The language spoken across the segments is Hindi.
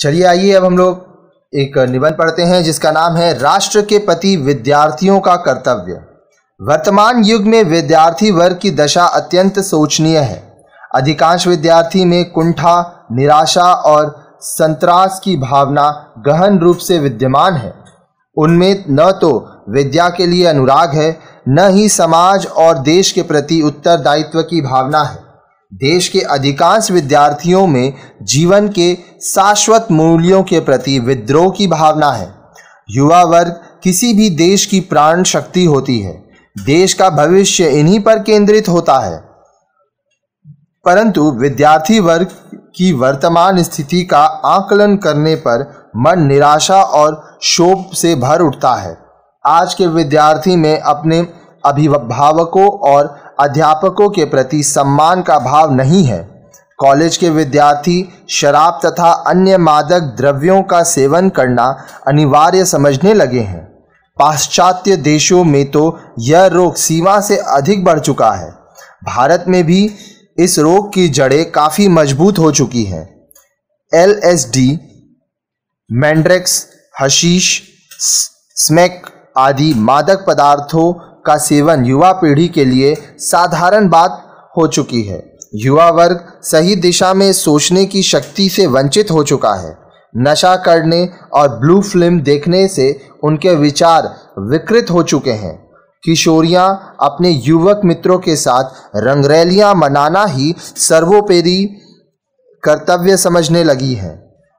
चलिए आइए अब हम लोग एक निबंध पढ़ते हैं जिसका नाम है राष्ट्र के प्रति विद्यार्थियों का कर्तव्य वर्तमान युग में विद्यार्थी वर्ग की दशा अत्यंत शोचनीय है अधिकांश विद्यार्थी में कुंठा निराशा और संतरास की भावना गहन रूप से विद्यमान है उनमें न तो विद्या के लिए अनुराग है न ही समाज और देश के प्रति उत्तरदायित्व की भावना है देश के अधिकांश विद्यार्थियों में जीवन के शाश्वत मूल्यों के प्रति विद्रोह की भावना है युवा वर्ग किसी भी देश की प्राण शक्ति होती है देश का भविष्य इन्हीं पर केंद्रित होता है परंतु विद्यार्थी वर्ग की वर्तमान स्थिति का आकलन करने पर मन निराशा और शोभ से भर उठता है आज के विद्यार्थी में अपने अभिभावकों और अध्यापकों के प्रति सम्मान का भाव नहीं है कॉलेज के विद्यार्थी शराब तथा अन्य मादक द्रव्यों का सेवन करना अनिवार्य समझने लगे हैं पाश्चात्य देशों में तो यह रोग सीमा से अधिक बढ़ चुका है भारत में भी इस रोग की जड़ें काफ़ी मजबूत हो चुकी हैं एल एस डी मैंड्रेक्स हशीश स्मैक आदि मादक पदार्थों का सेवन युवा पीढ़ी के लिए साधारण बात हो चुकी है युवा वर्ग सही दिशा में सोचने की शक्ति से वंचित हो चुका है नशा करने और ब्लू फिल्म देखने से उनके विचार विकृत हो चुके हैं किशोरियां अपने युवक मित्रों के साथ रंगरैलियां मनाना ही सर्वोपरि कर्तव्य समझने लगी हैं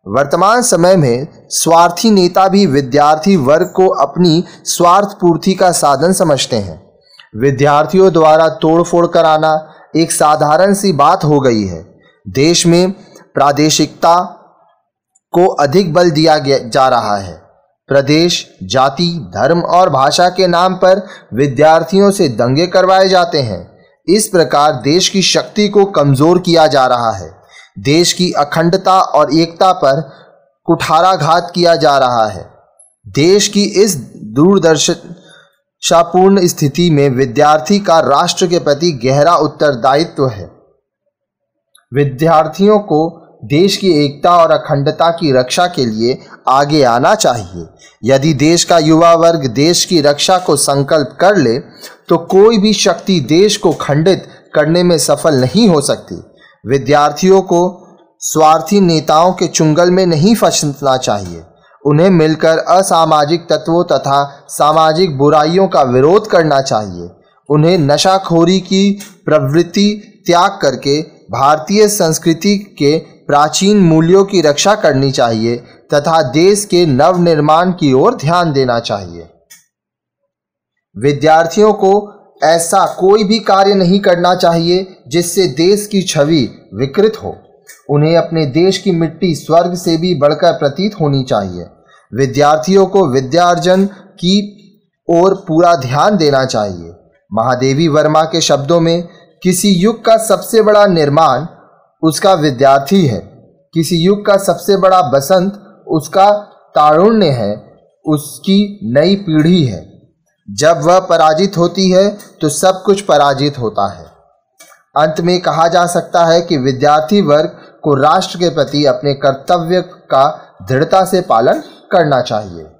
वर्तमान समय में स्वार्थी नेता भी विद्यार्थी वर्ग को अपनी स्वार्थ पूर्ति का साधन समझते हैं विद्यार्थियों द्वारा तोड़फोड़ कराना एक साधारण सी बात हो गई है देश में प्रादेशिकता को अधिक बल दिया जा रहा है प्रदेश जाति धर्म और भाषा के नाम पर विद्यार्थियों से दंगे करवाए जाते हैं इस प्रकार देश की शक्ति को कमज़ोर किया जा रहा है देश की अखंडता और एकता पर कुठाराघात किया जा रहा है देश की इस दूरदर्शापूर्ण स्थिति में विद्यार्थी का राष्ट्र के प्रति गहरा उत्तरदायित्व है विद्यार्थियों को देश की एकता और अखंडता की रक्षा के लिए आगे आना चाहिए यदि देश का युवा वर्ग देश की रक्षा को संकल्प कर ले तो कोई भी शक्ति देश को खंडित करने में सफल नहीं हो सकती विद्यार्थियों को स्वार्थी नेताओं के चुंगल में नहीं फंसना चाहिए उन्हें मिलकर असामाजिक तत्वों तथा सामाजिक बुराइयों का विरोध करना चाहिए उन्हें नशाखोरी की प्रवृत्ति त्याग करके भारतीय संस्कृति के प्राचीन मूल्यों की रक्षा करनी चाहिए तथा देश के नवनिर्माण की ओर ध्यान देना चाहिए विद्यार्थियों को ऐसा कोई भी कार्य नहीं करना चाहिए जिससे देश की छवि विकृत हो उन्हें अपने देश की मिट्टी स्वर्ग से भी बढ़कर प्रतीत होनी चाहिए विद्यार्थियों को विद्यार्जन की ओर पूरा ध्यान देना चाहिए महादेवी वर्मा के शब्दों में किसी युग का सबसे बड़ा निर्माण उसका विद्यार्थी है किसी युग का सबसे बड़ा बसंत उसका तारुण्य है उसकी नई पीढ़ी है जब वह पराजित होती है तो सब कुछ पराजित होता है अंत में कहा जा सकता है कि विद्यार्थी वर्ग को राष्ट्र के प्रति अपने कर्तव्य का दृढ़ता से पालन करना चाहिए